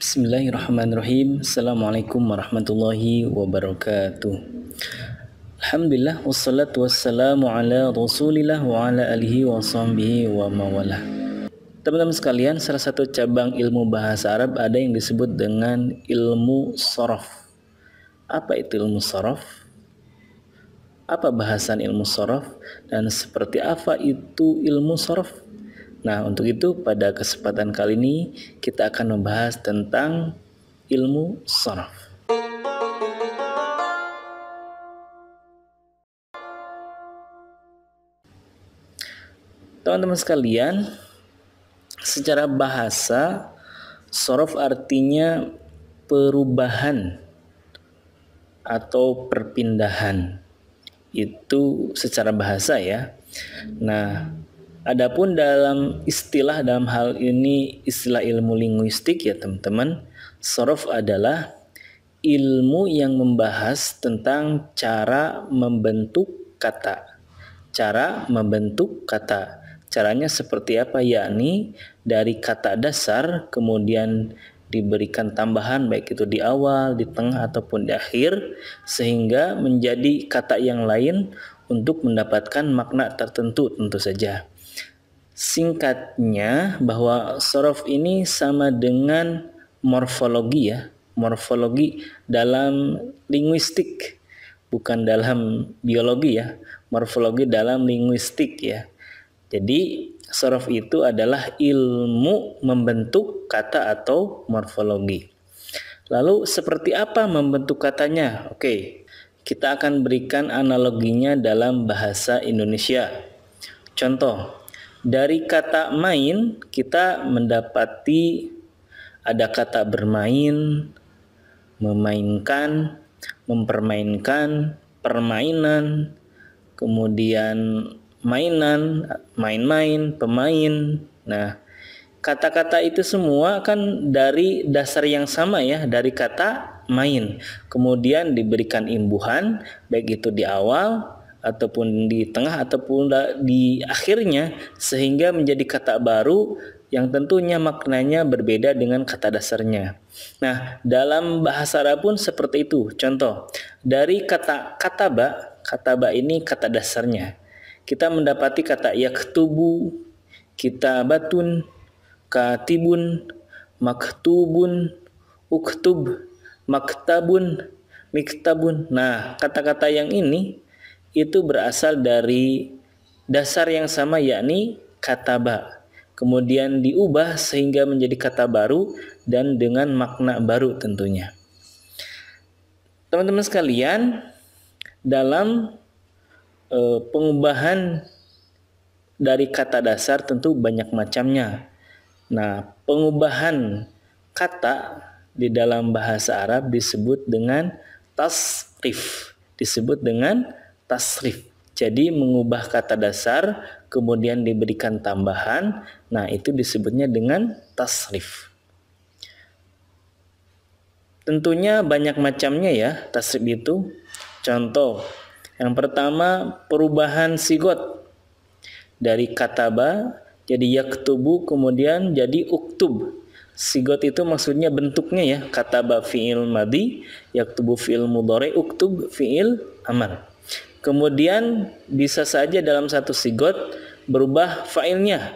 Bismillahirrahmanirrahim. Assalamualaikum warahmatullahi wabarakatuh. Alhamdulillah wassalatu wassalamu ala rasulillah wa ala alihi wa sahbihi wa mawalah. Teman-teman sekalian, salah satu cabang ilmu bahasa Arab ada yang disebut dengan ilmu sorof. Apa itu ilmu sorof? apa bahasan ilmu sorof dan seperti apa itu ilmu sorof Nah, untuk itu pada kesempatan kali ini kita akan membahas tentang ilmu sorof Teman-teman sekalian, secara bahasa sorof artinya perubahan atau perpindahan itu secara bahasa ya. Nah, Adapun dalam istilah dalam hal ini istilah ilmu linguistik ya teman-teman, sorof adalah ilmu yang membahas tentang cara membentuk kata. Cara membentuk kata. Caranya seperti apa? Yakni dari kata dasar kemudian diberikan tambahan baik itu di awal, di tengah ataupun di akhir sehingga menjadi kata yang lain untuk mendapatkan makna tertentu tentu saja singkatnya bahwa sorof ini sama dengan morfologi ya morfologi dalam linguistik bukan dalam biologi ya morfologi dalam linguistik ya jadi sorof itu adalah ilmu membentuk kata atau morfologi lalu seperti apa membentuk katanya oke kita akan berikan analoginya dalam bahasa Indonesia contoh dari kata main kita mendapati ada kata bermain, memainkan, mempermainkan, permainan, kemudian mainan, main-main, pemain. Nah, kata-kata itu semua kan dari dasar yang sama ya, dari kata main. Kemudian diberikan imbuhan baik itu di awal ataupun di tengah ataupun di akhirnya sehingga menjadi kata baru yang tentunya maknanya berbeda dengan kata dasarnya. Nah, dalam bahasa Arab pun seperti itu. Contoh, dari kata kataba, kataba ini kata dasarnya. Kita mendapati kata yaktubu, kitabatun, katibun, maktubun, uktub, maktabun, miktabun. Nah, kata-kata yang ini itu berasal dari dasar yang sama yakni kataba. Kemudian diubah sehingga menjadi kata baru dan dengan makna baru tentunya. Teman-teman sekalian, dalam e, pengubahan dari kata dasar tentu banyak macamnya. Nah, pengubahan kata di dalam bahasa Arab disebut dengan tasrif, disebut dengan tasrif. Jadi mengubah kata dasar kemudian diberikan tambahan. Nah, itu disebutnya dengan tasrif. Tentunya banyak macamnya ya tasrif itu. Contoh, yang pertama perubahan sigot dari kataba jadi yaktubu kemudian jadi uktub. Sigot itu maksudnya bentuknya ya kataba fiil madi, yaktubu fiil mudore, uktub fiil amar. Kemudian bisa saja dalam satu sigot berubah failnya.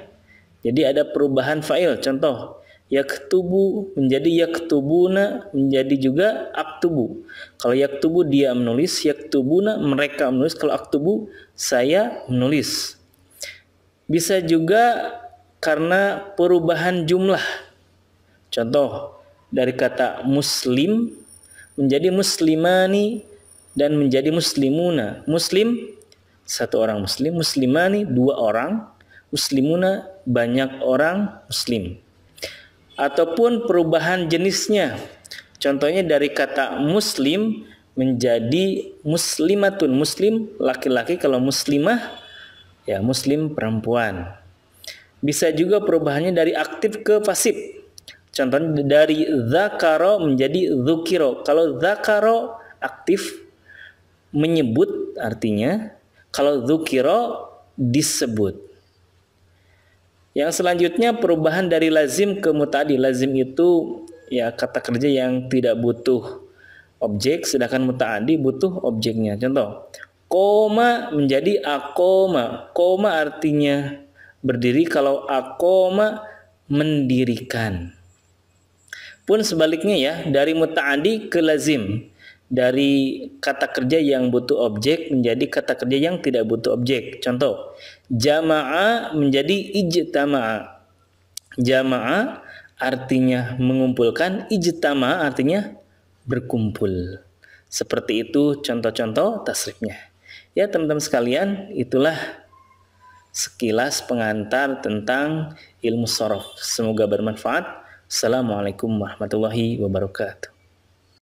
Jadi ada perubahan fail. Contoh, yaktubu menjadi yaktubuna menjadi juga aktubu. Kalau yaktubu dia menulis, yaktubuna mereka menulis. Kalau aktubu saya menulis. Bisa juga karena perubahan jumlah. Contoh, dari kata muslim menjadi muslimani dan menjadi muslimuna. Muslim satu orang muslim, muslimani dua orang, muslimuna banyak orang muslim. Ataupun perubahan jenisnya. Contohnya dari kata muslim menjadi muslimatun, muslim laki-laki kalau muslimah ya muslim perempuan. Bisa juga perubahannya dari aktif ke pasif. Contohnya dari zakaro menjadi zukiro. Kalau zakaro aktif, menyebut artinya kalau dzukira disebut. Yang selanjutnya perubahan dari lazim ke mutadi. Lazim itu ya kata kerja yang tidak butuh objek sedangkan mutaadi butuh objeknya. Contoh, koma menjadi akoma. Koma artinya berdiri kalau akoma mendirikan. Pun sebaliknya ya, dari mutaadi ke lazim dari kata kerja yang butuh objek menjadi kata kerja yang tidak butuh objek. Contoh, jama'a menjadi ijtama'a. Jama'a artinya mengumpulkan, ijtama'a artinya berkumpul. Seperti itu contoh-contoh tasrifnya. Ya teman-teman sekalian, itulah sekilas pengantar tentang ilmu sorof. Semoga bermanfaat. Assalamualaikum warahmatullahi wabarakatuh.